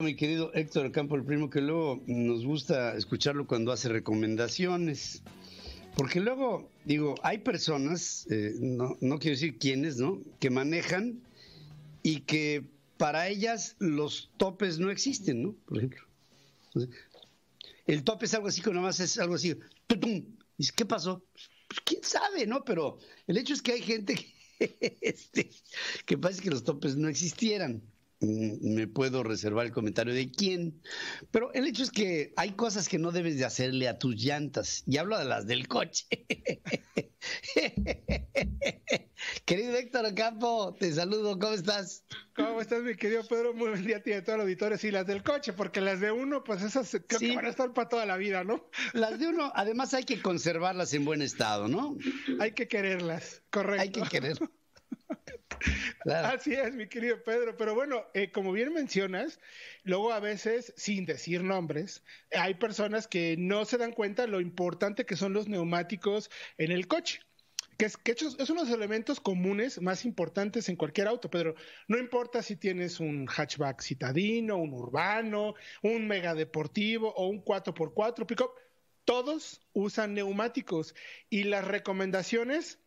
mi querido Héctor Campo, el primo, que luego nos gusta escucharlo cuando hace recomendaciones. Porque luego, digo, hay personas, eh, no, quiero decir quiénes, ¿no? Que manejan y que para ellas los topes no existen, ¿no? Por ejemplo. El tope es algo así, que nada más es algo así. ¡Tutum! dice, ¿qué pasó? Pues, quién sabe, ¿no? Pero el hecho es que hay gente que, este, que parece que los topes no existieran. Mm, me puedo reservar el comentario de quién, pero el hecho es que hay cosas que no debes de hacerle a tus llantas, y hablo de las del coche. querido Héctor Ocampo, te saludo, ¿cómo estás? ¿Cómo estás, mi querido Pedro? Muy buen día a todos los auditores, y las del coche, porque las de uno, pues esas creo que van a estar para toda la vida, ¿no? Las de uno, además hay que conservarlas en buen estado, ¿no? Hay que quererlas, correcto. Hay que quererlas. Así es, mi querido Pedro. Pero bueno, eh, como bien mencionas, luego a veces, sin decir nombres, hay personas que no se dan cuenta lo importante que son los neumáticos en el coche. Que es, que es uno de los elementos comunes más importantes en cualquier auto, Pedro. No importa si tienes un hatchback citadino, un urbano, un mega deportivo o un 4x4 todos usan neumáticos y las recomendaciones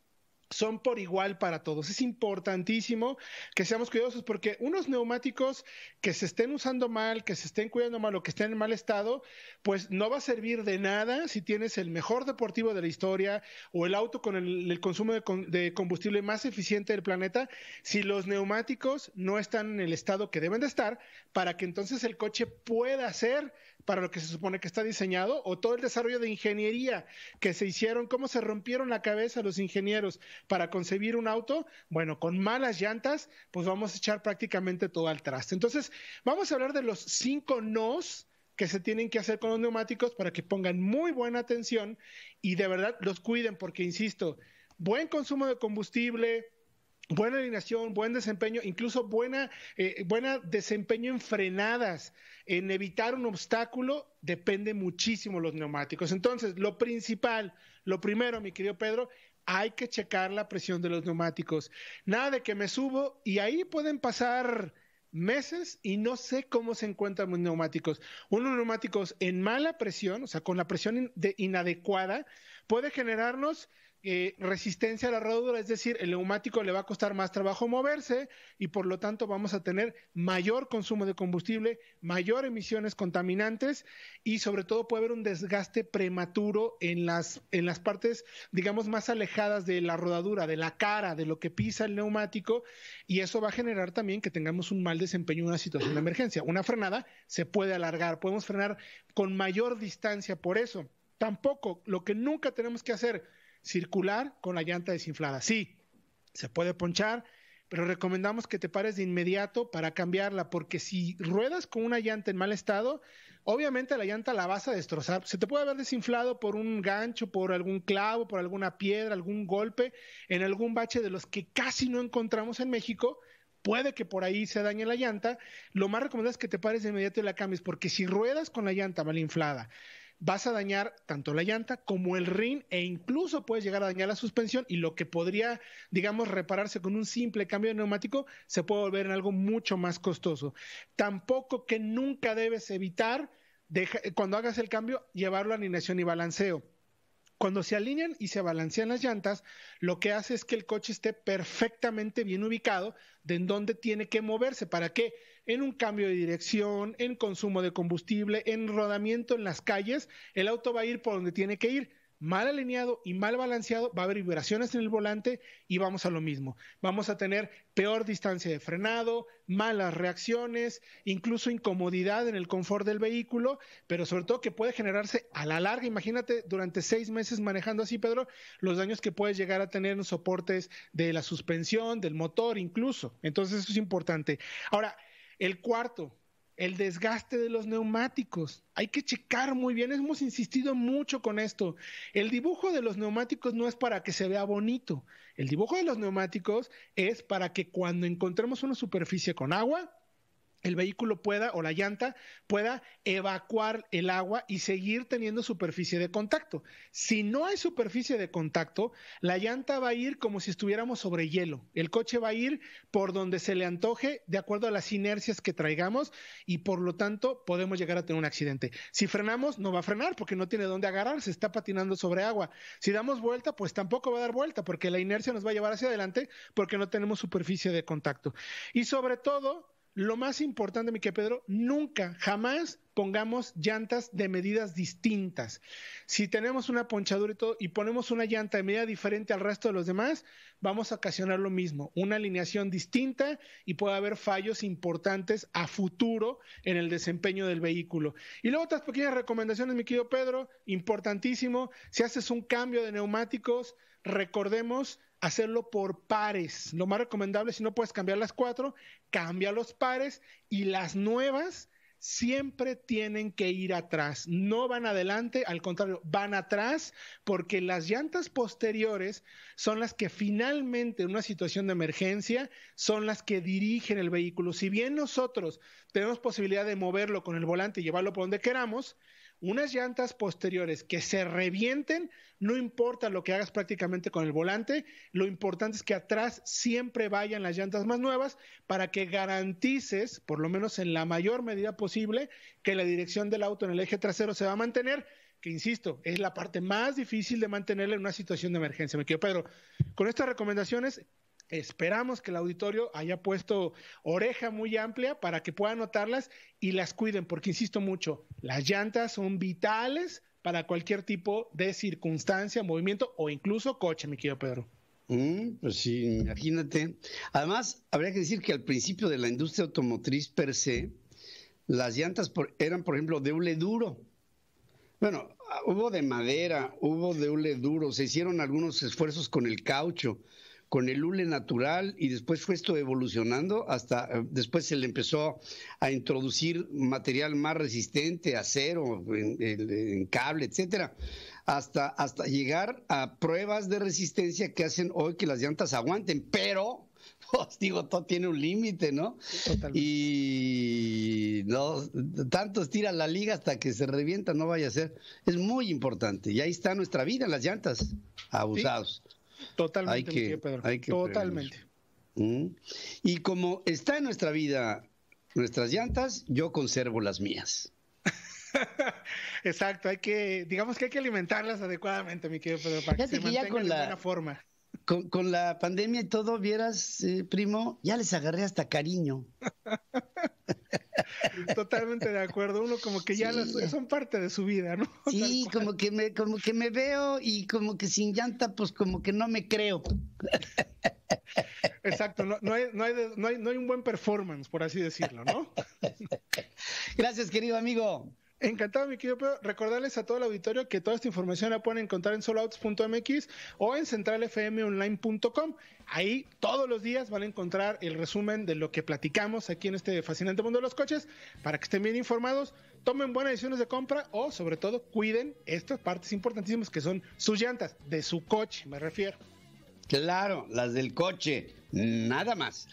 son por igual para todos. Es importantísimo que seamos cuidadosos porque unos neumáticos que se estén usando mal, que se estén cuidando mal o que estén en mal estado, pues no va a servir de nada si tienes el mejor deportivo de la historia o el auto con el, consumo de, de, combustible más eficiente del planeta si los neumáticos no están en el estado que deben de estar para que entonces el coche pueda ser para lo que se supone que está diseñado, o todo el desarrollo de ingeniería que se hicieron, cómo se rompieron la cabeza los ingenieros para concebir un auto, bueno, con malas llantas, pues vamos a echar prácticamente todo al traste. Entonces, vamos a hablar de los cinco nos que se tienen que hacer con los neumáticos para que pongan muy buena atención y de verdad los cuiden, porque insisto, buen consumo de combustible, buena alineación, buen desempeño, incluso buena, eh, buena desempeño en frenadas, en evitar un obstáculo, depende muchísimo los neumáticos. Entonces, lo principal, lo primero, mi querido Pedro, hay que checar la presión de los neumáticos. Nada de que me subo y ahí pueden pasar meses y no sé cómo se encuentran los neumáticos. Unos neumáticos en mala presión, o sea, con la presión inadecuada, puede generarnos eh, resistencia a la rodadura, es decir, el neumático le va a costar más trabajo moverse y por lo tanto vamos a tener mayor consumo de combustible, mayor emisiones contaminantes y sobre todo puede haber un desgaste prematuro en las, en las partes, digamos, más alejadas de la rodadura, de la cara, de lo que pisa el neumático y eso va a generar también que tengamos un mal desempeño en una situación de emergencia. Una frenada se puede alargar, podemos frenar con mayor distancia por eso. Tampoco, lo que nunca tenemos que hacer circular con la llanta desinflada. Sí, se puede ponchar, pero recomendamos que te pares de inmediato para cambiarla, porque si ruedas con una llanta en mal estado, obviamente la llanta la vas a destrozar. Se te puede haber desinflado por un gancho, por algún clavo, por alguna piedra, algún golpe, en algún bache de los que casi no encontramos en México. Puede que por ahí se dañe la llanta. Lo más recomendable es que te pares de inmediato y la cambies, porque si ruedas con la llanta mal inflada, vas a dañar tanto la llanta como el ring e incluso puedes llegar a dañar la suspensión y lo que podría, digamos, repararse con un simple cambio de neumático se puede volver en algo mucho más costoso. Tampoco que nunca debes evitar, cuando hagas el cambio, llevarlo a alineación y balanceo cuando se alinean y se balancean las llantas, lo que hace es que el coche esté perfectamente bien ubicado de en dónde tiene que moverse. ¿Para qué? En un cambio de dirección, en consumo de combustible, en rodamiento en las calles, el auto va a ir por donde tiene que ir mal alineado y mal balanceado, va a haber vibraciones en el volante y vamos a lo mismo. Vamos a tener peor distancia de frenado, malas reacciones, incluso incomodidad en el confort del vehículo, pero sobre todo que puede generarse a la larga, imagínate durante seis meses manejando así, Pedro, los daños que puedes llegar a tener en soportes de la suspensión, del motor incluso. Entonces eso es importante. Ahora, el cuarto, el desgaste de los neumáticos. Hay que checar muy bien, hemos insistido mucho con esto. El dibujo de los neumáticos no es para que se vea bonito, el dibujo de los neumáticos es para que cuando encontremos una superficie con agua, el vehículo pueda o la llanta pueda evacuar el agua y seguir teniendo superficie de contacto. Si no hay superficie de contacto, la llanta va a ir como si estuviéramos sobre hielo. El coche va a ir por donde se le antoje de acuerdo a las inercias que traigamos y por lo tanto podemos llegar a tener un accidente. Si frenamos, no va a frenar porque no tiene dónde agarrar, se está patinando sobre agua. Si damos vuelta, pues tampoco va a dar vuelta porque la inercia nos va a llevar hacia adelante porque no tenemos superficie de contacto. Y sobre todo, lo más importante, mi querido Pedro, nunca, jamás pongamos llantas de medidas distintas. Si tenemos una ponchadura y todo y ponemos una llanta de medida diferente al resto de los demás, vamos a ocasionar lo mismo, una alineación distinta y puede haber fallos importantes a futuro en el desempeño del vehículo. Y luego otras pequeñas recomendaciones, mi querido Pedro, importantísimo, si haces un cambio de neumáticos, recordemos hacerlo por pares. Lo más recomendable, si no puedes cambiar las cuatro, cambia los pares y las nuevas siempre tienen que ir atrás, no van adelante, al contrario, van atrás porque las llantas posteriores son las que finalmente en una situación de emergencia son las que dirigen el vehículo. Si bien nosotros tenemos posibilidad de moverlo con el volante y llevarlo por donde queramos, unas llantas posteriores que se revienten, no importa lo que hagas prácticamente con el volante, lo importante es que atrás siempre vayan las llantas más nuevas para que garantices, por lo menos en la mayor medida posible, que la dirección del auto en el eje trasero se va a mantener, que insisto, es la parte más difícil de mantenerla en una situación de emergencia. Me quedo, Pedro, con estas recomendaciones, Esperamos que el auditorio haya puesto oreja muy amplia para que puedan notarlas y las cuiden, porque insisto mucho, las llantas son vitales para cualquier tipo de circunstancia, movimiento o incluso coche, mi querido Pedro. Mm, pues sí, imagínate. Además, habría que decir que al principio de la industria automotriz per se, las llantas eran, por ejemplo, de ule duro. Bueno, ah, hubo de madera, hubo de ule duro, se hicieron algunos esfuerzos con el caucho, con el hule natural y después fue esto evolucionando hasta eh, después se le empezó a introducir material más resistente, acero, en, cable, etcétera, hasta, hasta llegar a pruebas de resistencia que hacen hoy que las llantas aguanten, pero pues, digo, todo tiene un límite, ¿no? Y no, tantos tiran la liga hasta que se revienta, no vaya a ser. Es muy importante. Y ahí está nuestra vida, en las llantas, abusados. Totalmente, hay que, Pedro. Totalmente. ¿Mm? Y como está en nuestra vida nuestras llantas, yo conservo las mías. Exacto, hay que, digamos que hay que alimentarlas adecuadamente, mi querido Pedro, para que, se mantengan con de la, buena forma. Con, la pandemia y todo, vieras, eh, primo, ya les agarré hasta cariño. Totalmente de acuerdo. Uno como que ya son parte de su vida, ¿no? Sí, como que me, como que me veo y como que sin llanta, pues como que no me creo. Exacto, no, no, hay, no, hay, no hay un buen performance, por así decirlo, ¿no? Gracias, querido amigo. Encantado, mi querido Pedro. Recordarles a todo el auditorio que toda esta información la pueden encontrar en soloautos.mx o en centralfmonline.com. Ahí todos los días van a encontrar el resumen de lo que platicamos aquí en este fascinante mundo de los coches para que estén bien informados, tomen buenas decisiones de compra o sobre todo cuiden estas partes importantísimas que son sus llantas, de su coche, me refiero. Claro, las del coche, nada más.